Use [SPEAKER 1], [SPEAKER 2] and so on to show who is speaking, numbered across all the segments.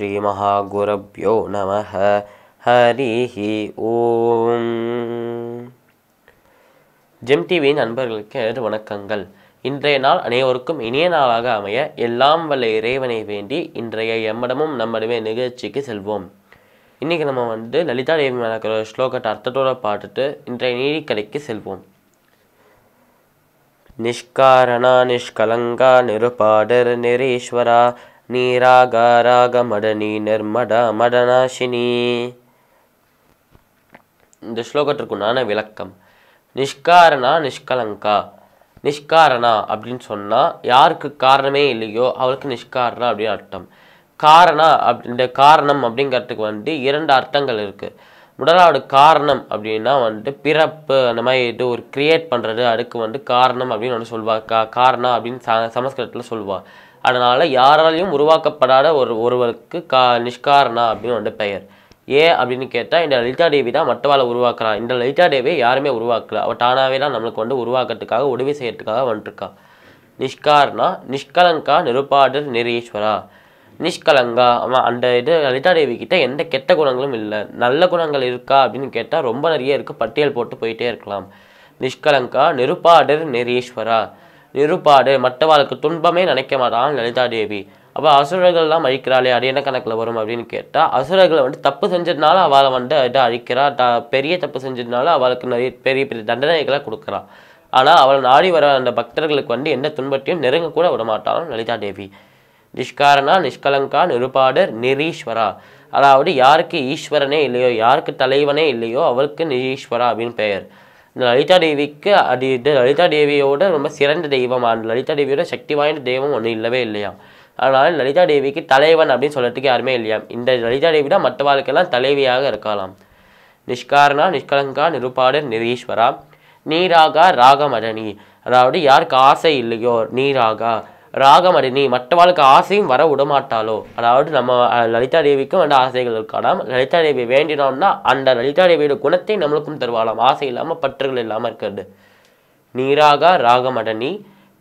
[SPEAKER 1] ஸ்ரீமஹாகுரப்யோ நம ஹரி ஓம் ஜெம் டிவியின் நண்பர்களுக்கு வணக்கங்கள் இன்றைய நாள் அனைவருக்கும் இனிய நாளாக அமைய எல்லாம் வல்ல இறைவனை வேண்டி இன்றைய எம்மடமும் நம்மடமே நிகழ்ச்சிக்கு செல்வோம் இன்றைக்கி நம்ம வந்து லலிதா தேவி மேலே ஸ்லோகத்தை அர்த்தத்தோட பாட்டுட்டு இன்றைய நீதிக்கடைக்கு செல்வோம் நிஷ்காரணா நிஷ்கலங்கா நிருபாடர் நிரீஸ்வரா ನೀರಾಗ ರಾಗ ಮಡನಿ ನಿರ್ಮಡ இந்த ஸ்லோகத்திற்குண்டான விளக்கம் நிஷ்காரணா நிஷ்கலங்கா நிஷ்காரணா அப்படின்னு சொன்னால் யாருக்கு காரணமே இல்லையோ அவளுக்கு நிஷ்காரணா அப்படின்னு அர்த்தம் காரணா அப்படின்ற காரணம் அப்படிங்கிறதுக்கு வந்துட்டு இரண்டு அர்த்தங்கள் இருக்குது முதலாவது காரணம் அப்படின்னா வந்துட்டு பிறப்பு அந்த மாதிரி இது ஒரு கிரியேட் பண்ணுறது அதுக்கு வந்து காரணம் அப்படின்னு ஒன்று சொல்வா கா காரணம் அப்படின்னு ச சமஸ்கிருதத்தில் சொல்வாள் அதனால் யாராலையும் உருவாக்கப்படாத ஒரு ஒருவருக்கு கா நிஷ்காரணா அப்படின்னு வந்து பெயர் ஏன் அப்படின்னு கேட்டால் இந்த லலிதா தேவி தான் மட்டவாளை உருவாக்குறா இந்த லலிதா தேவியை யாருமே உருவாக்கல அவள் தானாகவே தான் நம்மளுக்கு வந்து உருவாக்கிறதுக்காக உதவி செய்யறதுக்காக வந்துருக்கா நிஷ்கார்னா நிஷ்கலங்கா நிருபாடர் நிரீஸ்வரா நிஷ்கலங்கா அவன் அந்த இது லலிதா தேவி கிட்ட எந்த கெட்ட குணங்களும் இல்லை நல்ல குணங்கள் இருக்கா அப்படின்னு கேட்டால் ரொம்ப நிறைய இருக்குது பட்டியல் போட்டு போயிட்டே இருக்கலாம் நிஷ்கலங்கா நிருபாடர் நெரீஸ்வரா நிருபாடு மற்றவாளுக்கு துன்பமே நினைக்க மாட்டான் லலிதா தேவி அப்போ அசுரர்கள்லாம் அழிக்கிறாளே அது என்ன கணக்கில் வரும் அப்படின்னு கேட்டால் அசுரர்களை வந்து தப்பு செஞ்சதுனால அவளை வந்து இதை அழிக்கிறா த பெரிய தப்பு செஞ்சதுனால அவளுக்கு நிறைய பெரிய பெரிய தண்டனைகளை கொடுக்குறான் ஆனால் அவளை நாடி வர அந்த பக்தர்களுக்கு வந்து எந்த துன்பத்தையும் நெருங்கக்கூட விடமாட்டாலும் லலிதா தேவி நிஷ்காரனா நிஷ்கலங்கா நிருபாடு நிரீஸ்வரா அதாவது யாருக்கு ஈஸ்வரனே இல்லையோ யாருக்கு தலைவனே இல்லையோ அவருக்கு நிரீஸ்வரா அப்படின்னு பெயர் இந்த லலிதா தேவிக்கு அது இது லலிதா தேவியோட ரொம்ப சிறந்த தெய்வம் லலிதா தேவியோட சக்தி வாய்ந்த தெய்வம் ஒன்றும் இல்லவே இல்லையா அதனால் லலிதா தேவிக்கு தலைவன் அப்படின்னு சொல்கிறதுக்கு யாருமே இல்லையா இந்த லலிதா தேவி தான் மற்ற வாழ்க்கைலாம் தலைவியாக இருக்கலாம் நிஷ்காரணா நிஷ்கலங்கா நிருபாடு நிரீஸ்வரா நீராகா ராகமரணி அதாவது யாருக்கு ஆசை இல்லையோ நீராகா ராகமரிணி மற்றவாளுக்கு ஆசையும் வர விடமாட்டாளோ அதாவது நம்ம லலிதா தேவிக்கும் அந்த ஆசைகள் இருக்கலாம் லலிதா தேவி வேண்டினோம்னா அந்த லலிதா தேவியோட குணத்தை நம்மளுக்கும் தருவாளாம் ஆசை இல்லாமல் பற்றுகள் இல்லாமல் இருக்கிறது நீராக ராகமடனி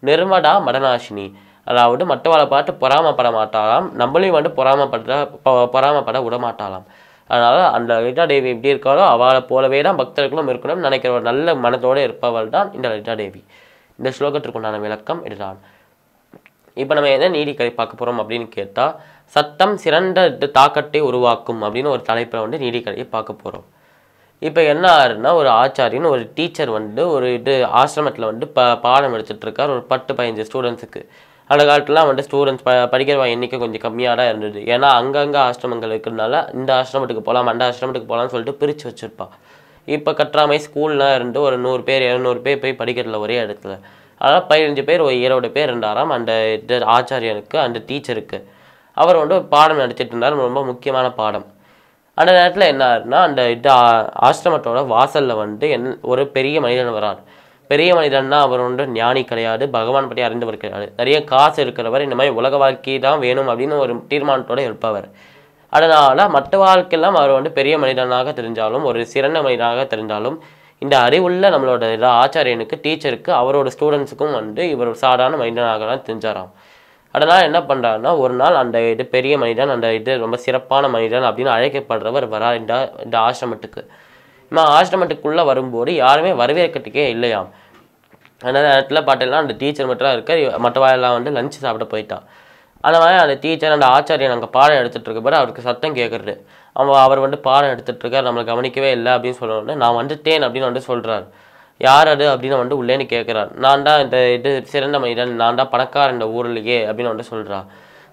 [SPEAKER 1] நிர்மடா மடநாசினி அதாவது மற்றவாளை பார்த்து பொறாமப்பட மாட்டாளாம் நம்மளையும் வந்து பொறாமப்பட பொறாமப்பட விடமாட்டாளாம் அதனால் அந்த லலிதா தேவி எப்படி இருக்காளோ அவளை போலவே தான் பக்தர்களும் இருக்கணும்னு நினைக்கிற ஒரு நல்ல மனத்தோடு இருப்பவள் தான் இந்த லலிதா தேவி இந்த ஸ்லோகத்திற்குண்டான விளக்கம் இதுதான் இப்போ நம்ம எதை நீதிக்கதை பார்க்க போகிறோம் அப்படின்னு கேட்டால் சத்தம் சிறந்த தாக்கத்தை உருவாக்கும் அப்படின்னு ஒரு தலைப்பில் வந்து நீதிக்கதையை பார்க்க போகிறோம் இப்போ என்ன ஆறுனா ஒரு ஆச்சாரியன் ஒரு டீச்சர் வந்து ஒரு இது ஆசிரமத்தில் வந்து ப பாடம் எடுத்துகிட்ருக்கார் ஒரு பத்து பதினஞ்சு ஸ்டூடெண்ட்ஸுக்கு அந்த காலத்துலாம் வந்து ஸ்டூடெண்ட்ஸ் ப படிக்கிற எண்ணிக்கை கொஞ்சம் கம்மியாக தான் இருந்தது ஏன்னா அங்கங்கே ஆசிரமங்கள் இருக்கிறதுனால இந்த ஆசிரமத்துக்கு போகலாம் அந்த ஆசிரமத்துக்கு போகலாம்னு சொல்லிட்டு பிரித்து வச்சுருப்பாள் இப்போ கற்றாமை ஸ்கூல்லாம் இருந்து ஒரு நூறு பேர் இரநூறு பேர் போய் படிக்கிறதுல ஒரே இடத்துல அதாவது பதினஞ்சு பேர் ஒரு ஈரோடு பேர் இருந்தாராம் அந்த ஆச்சாரியனுக்கு அந்த டீச்சருக்கு அவர் வந்து பாடம் நடிச்சிட்டு இருந்தார் ரொம்ப முக்கியமான பாடம் அந்த நேரத்தில் என்ன ஆகுதுன்னா அந்த இது ஆசிரமத்தோட வாசலில் வந்து என் ஒரு பெரிய மனிதன் வரார் பெரிய மனிதன்னா அவர் வந்து ஞானி கிடையாது பகவான் பற்றி அறிந்தவர் கிடையாது நிறைய காசு இருக்கிறவர் இந்த மாதிரி உலக வாழ்க்கை தான் வேணும் அப்படின்னு ஒரு தீர்மானத்தோடு இருப்பவர் அதனால் மற்ற வாழ்க்கையெல்லாம் அவர் வந்து பெரிய மனிதனாக தெரிஞ்சாலும் ஒரு சிறந்த மனிதனாக தெரிஞ்சாலும் இந்த அறிவுள்ள நம்மளோட ஆச்சாரியனுக்கு டீச்சருக்கு அவரோட ஸ்டூடெண்ட்ஸுக்கும் வந்து இவர் ஒரு சாதாரண மனிதனாகலாம் தெரிஞ்சாராம் அதனால் என்ன பண்ணுறாருன்னா ஒரு நாள் அந்த இது பெரிய மனிதன் அந்த இது ரொம்ப சிறப்பான மனிதன் அப்படின்னு அழைக்கப்படுறவர் வரா இந்த இந்த ஆசிரமத்துக்கு இம்மா ஆசிரமத்துக்குள்ளே வரும்போது யாருமே வரவேற்கிறதுக்கே இல்லையாம் அதனால் இடத்துல பார்த்தீங்கன்னா அந்த டீச்சர் மட்டும் இருக்க மற்றவா எல்லாம் வந்து லஞ்ச் சாப்பிட போயிட்டான் அந்த மாதிரி அந்த டீச்சர் அந்த ஆச்சாரியன் அங்கே பாடம் எடுத்துகிட்டு இருக்க அவருக்கு சத்தம் கேட்குறது அவன் அவர் வந்து பாடம் எடுத்துகிட்ருக்கார் நம்மளை கவனிக்கவே இல்லை அப்படின்னு சொன்னோடனே நான் வந்துட்டேன் அப்படின்னு வந்து சொல்கிறார் யார் அது அப்படின்னு வந்து உள்ளேன்னு கேட்குறார் நான் தான் இந்த இது சிறந்த மனிதன் நான் தான் பணக்காரன் இந்த ஊர்லையே அப்படின்னு வந்து சொல்கிறான்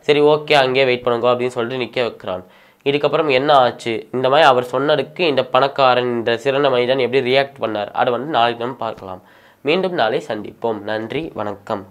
[SPEAKER 1] சரி ஓகே அங்கேயே வெயிட் பண்ணுங்க அப்படின்னு சொல்லிட்டு நிற்க வைக்கிறான் இதுக்கப்புறம் என்ன ஆச்சு இந்த மாதிரி அவர் சொன்னதுக்கு இந்த பணக்காரன் இந்த சிறந்த மனிதன் எப்படி ரியாக்ட் பண்ணார் அதை வந்து நாளைக்கு நம்ம பார்க்கலாம் மீண்டும் நாளை சந்திப்போம் நன்றி வணக்கம்